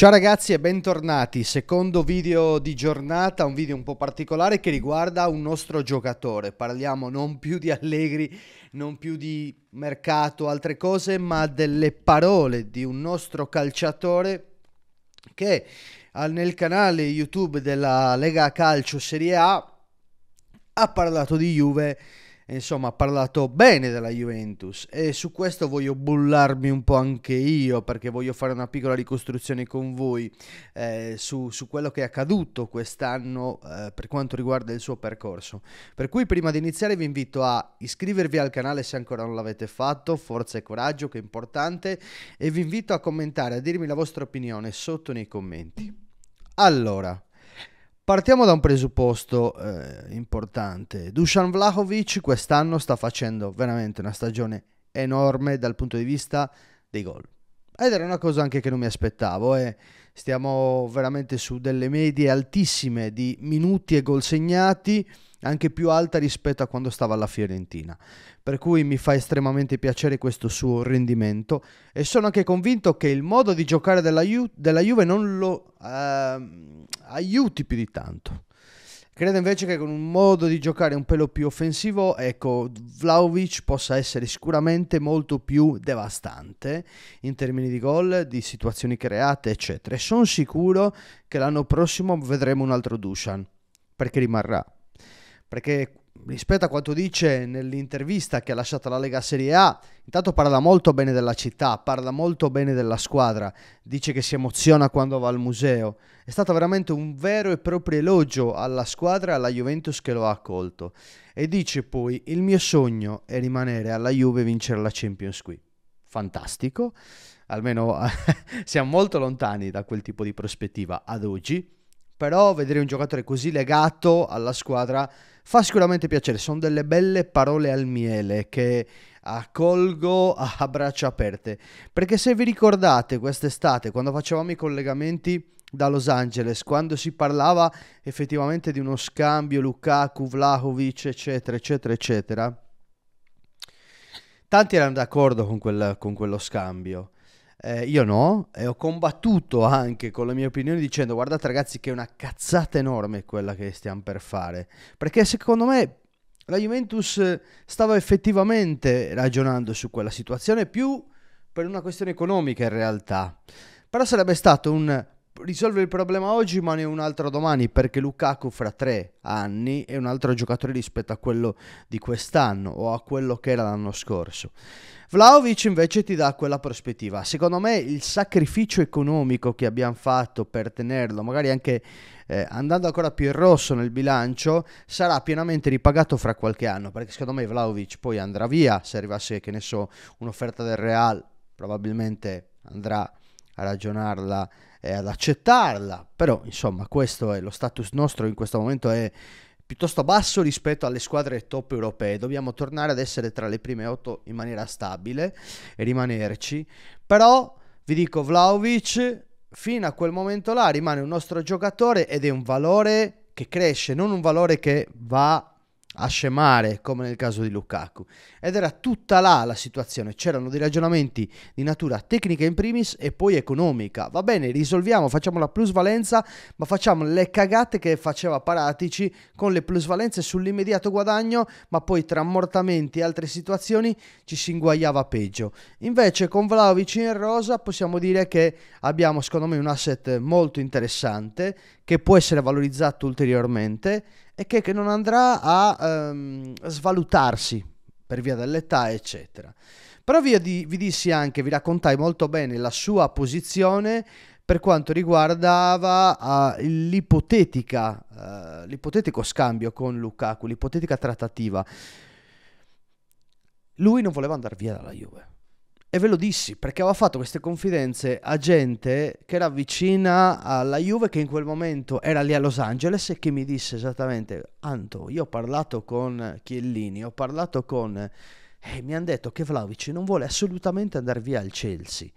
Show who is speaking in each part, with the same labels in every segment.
Speaker 1: Ciao ragazzi e bentornati, secondo video di giornata, un video un po' particolare che riguarda un nostro giocatore, parliamo non più di Allegri, non più di mercato, altre cose, ma delle parole di un nostro calciatore che nel canale YouTube della Lega Calcio Serie A ha parlato di Juve insomma ha parlato bene della Juventus e su questo voglio bullarmi un po' anche io perché voglio fare una piccola ricostruzione con voi eh, su, su, quello che è accaduto quest'anno eh, per quanto riguarda il suo percorso. Per cui prima di iniziare vi invito a iscrivervi al canale se ancora non l'avete fatto, forza e coraggio che è importante e vi invito a commentare, a dirmi la vostra opinione sotto nei commenti. Allora, Partiamo da un presupposto eh, importante. Dusan Vlahovic quest'anno sta facendo veramente una stagione enorme dal punto di vista dei gol. Ed era una cosa anche che non mi aspettavo. Eh. Stiamo veramente su delle medie altissime di minuti e gol segnati, anche più alta rispetto a quando stava alla Fiorentina. Per cui mi fa estremamente piacere questo suo rendimento e sono anche convinto che il modo di giocare della, Ju- della Juve non lo eh, aiuti più di tanto. Credo invece che con un modo di giocare un pelo più offensivo, ecco, Vlaovic possa essere sicuramente molto più devastante in termini di gol, di situazioni create, eccetera. E sono sicuro che l'anno prossimo vedremo un altro Dusan, perché rimarrà. Perché rispetto a quanto dice nell'intervista che ha lasciato la Lega Serie A, intanto parla molto bene della città, parla molto bene della squadra, dice che si emoziona quando va al museo. È stato veramente un vero e proprio elogio alla squadra e alla Juventus che lo ha accolto. E dice poi, il mio sogno è rimanere alla Juve e vincere la Champions qui. Fantastico, almeno siamo molto lontani da quel tipo di prospettiva ad oggi però vedere un giocatore così legato alla squadra fa sicuramente piacere, sono delle belle parole al miele che accolgo a braccia aperte, perché se vi ricordate quest'estate quando facevamo i collegamenti da Los Angeles, quando si parlava effettivamente di uno scambio Lukaku, Vlahovic, eccetera, eccetera, eccetera, tanti erano d'accordo con, quel, con quello scambio eh, io no, e ho combattuto anche con la mia opinione dicendo guardate ragazzi che è una cazzata enorme quella che stiamo per fare, perché secondo me la Juventus stava effettivamente ragionando su quella situazione più per una questione economica in realtà, però sarebbe stato un risolve il problema oggi ma ne un altro domani perché Lukaku fra tre anni è un altro giocatore rispetto a quello di quest'anno o a quello che era l'anno scorso. Vlaovic invece ti dà quella prospettiva. Secondo me il sacrificio economico che abbiamo fatto per tenerlo, magari anche eh, andando ancora più in rosso nel bilancio, sarà pienamente ripagato fra qualche anno, perché secondo me Vlaovic poi andrà via, se arrivasse, che ne so, un'offerta del Real, probabilmente andrà a ragionarla e ad accettarla, però insomma questo è lo status nostro in questo momento è piuttosto basso rispetto alle squadre top europee, dobbiamo tornare ad essere tra le prime otto in maniera stabile e rimanerci, però vi dico Vlaovic fino a quel momento là rimane un nostro giocatore ed è un valore che cresce, non un valore che va a scemare come nel caso di Lukaku ed era tutta là la situazione c'erano dei ragionamenti di natura tecnica in primis e poi economica va bene risolviamo facciamo la plusvalenza ma facciamo le cagate che faceva Paratici con le plusvalenze sull'immediato guadagno ma poi tra ammortamenti e altre situazioni ci si inguagliava peggio invece con Vlaovic in rosa possiamo dire che abbiamo secondo me un asset molto interessante che può essere valorizzato ulteriormente e che, che non andrà a um, svalutarsi per via dell'età, eccetera. Però vi, vi dissi anche, vi raccontai molto bene la sua posizione per quanto riguardava uh, l'ipotetica, uh, l'ipotetico scambio con Lukaku, l'ipotetica trattativa. Lui non voleva andare via dalla Juve e ve lo dissi perché aveva fatto queste confidenze a gente che era vicina alla Juve, che in quel momento era lì a Los Angeles e che mi disse esattamente: Anto, io ho parlato con Chiellini, ho parlato con. E eh, mi hanno detto che Vlaovic non vuole assolutamente andare via al Chelsea,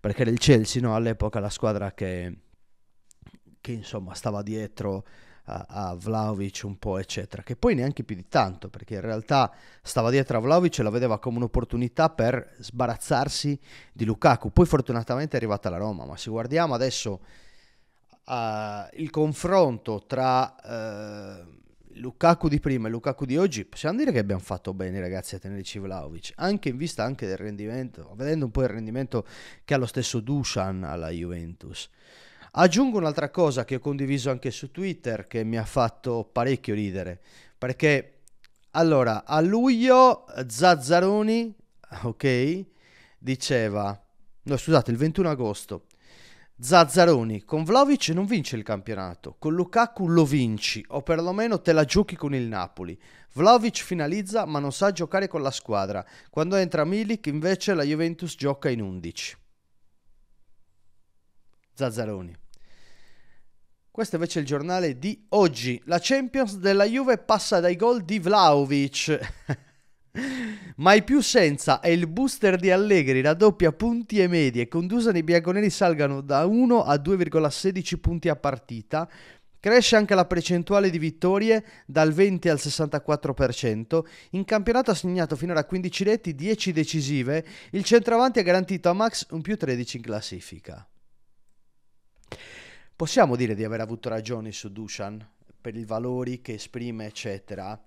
Speaker 1: perché era il Chelsea no? all'epoca la squadra che, che insomma stava dietro a, Vlaovic un po', eccetera, che poi neanche più di tanto, perché in realtà stava dietro a Vlaovic e la vedeva come un'opportunità per sbarazzarsi di Lukaku. Poi fortunatamente è arrivata la Roma, ma se guardiamo adesso uh, il confronto tra... Uh, Lukaku di prima e Lukaku di oggi, possiamo dire che abbiamo fatto bene ragazzi a tenerci Vlaovic, anche in vista anche del rendimento, vedendo un po' il rendimento che ha lo stesso Dusan alla Juventus. Aggiungo un'altra cosa che ho condiviso anche su Twitter che mi ha fatto parecchio ridere, perché allora a luglio Zazzaroni, ok, diceva, no scusate, il 21 agosto, Zazzaroni, con Vlaovic non vince il campionato, con Lukaku lo vinci o perlomeno te la giochi con il Napoli. Vlaovic finalizza ma non sa giocare con la squadra, quando entra Milik invece la Juventus gioca in 11. Zazzaroni. Questo invece è il giornale di oggi. La Champions della Juve passa dai gol di Vlaovic. Mai più senza è il booster di Allegri raddoppia punti e medie. Condusani i bianconeri salgano da 1 a 2,16 punti a partita. Cresce anche la percentuale di vittorie dal 20 al 64%. In campionato ha segnato finora 15 reti, 10 decisive. Il centravanti ha garantito a Max un più 13 in classifica. Possiamo dire di aver avuto ragione su Dushan per i valori che esprime, eccetera.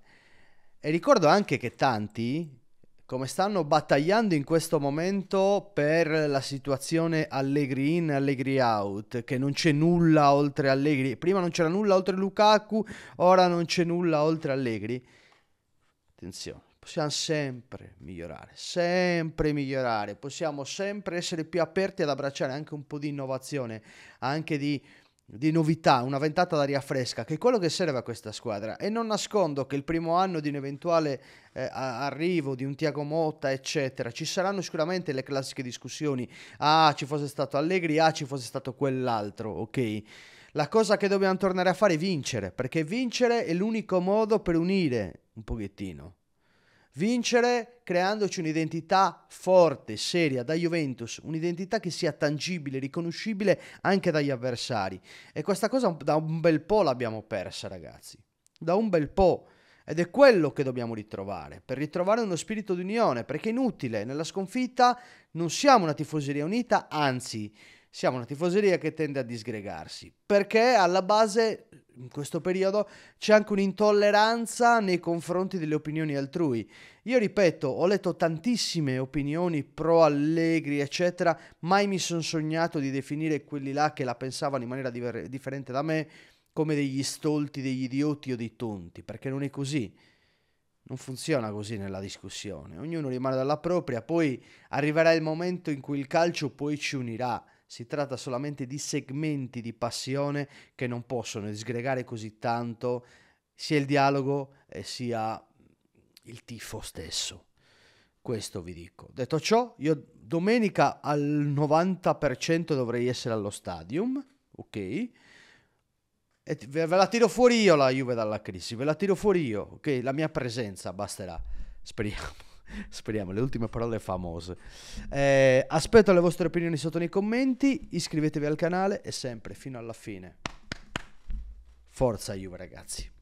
Speaker 1: E ricordo anche che tanti, come stanno battagliando in questo momento per la situazione Allegri in, Allegri out, che non c'è nulla oltre Allegri. Prima non c'era nulla oltre Lukaku, ora non c'è nulla oltre Allegri. Attenzione. Possiamo sempre migliorare, sempre migliorare, possiamo sempre essere più aperti ad abbracciare anche un po' di innovazione, anche di, di novità, una ventata d'aria fresca, che è quello che serve a questa squadra. E non nascondo che il primo anno di un eventuale eh, arrivo di un Tiago Motta, eccetera, ci saranno sicuramente le classiche discussioni, ah ci fosse stato Allegri, ah ci fosse stato quell'altro, ok? La cosa che dobbiamo tornare a fare è vincere, perché vincere è l'unico modo per unire un pochettino Vincere creandoci un'identità forte, seria da Juventus, un'identità che sia tangibile, riconoscibile anche dagli avversari. E questa cosa da un bel po' l'abbiamo persa, ragazzi. Da un bel po'. Ed è quello che dobbiamo ritrovare, per ritrovare uno spirito d'unione, perché è inutile, nella sconfitta non siamo una tifoseria unita, anzi siamo una tifoseria che tende a disgregarsi, perché alla base in questo periodo c'è anche un'intolleranza nei confronti delle opinioni altrui. Io ripeto, ho letto tantissime opinioni pro Allegri, eccetera, mai mi sono sognato di definire quelli là che la pensavano in maniera diver- differente da me come degli stolti, degli idioti o dei tonti, perché non è così. Non funziona così nella discussione, ognuno rimane dalla propria, poi arriverà il momento in cui il calcio poi ci unirà si tratta solamente di segmenti di passione che non possono disgregare così tanto sia il dialogo e sia il tifo stesso. Questo vi dico. Detto ciò, io domenica al 90% dovrei essere allo stadium, ok? E ve la tiro fuori io la Juve dalla crisi, ve la tiro fuori io, ok? La mia presenza basterà, speriamo. Speriamo, le ultime parole famose. Eh, aspetto le vostre opinioni sotto nei commenti, iscrivetevi al canale e sempre fino alla fine. Forza Juve ragazzi.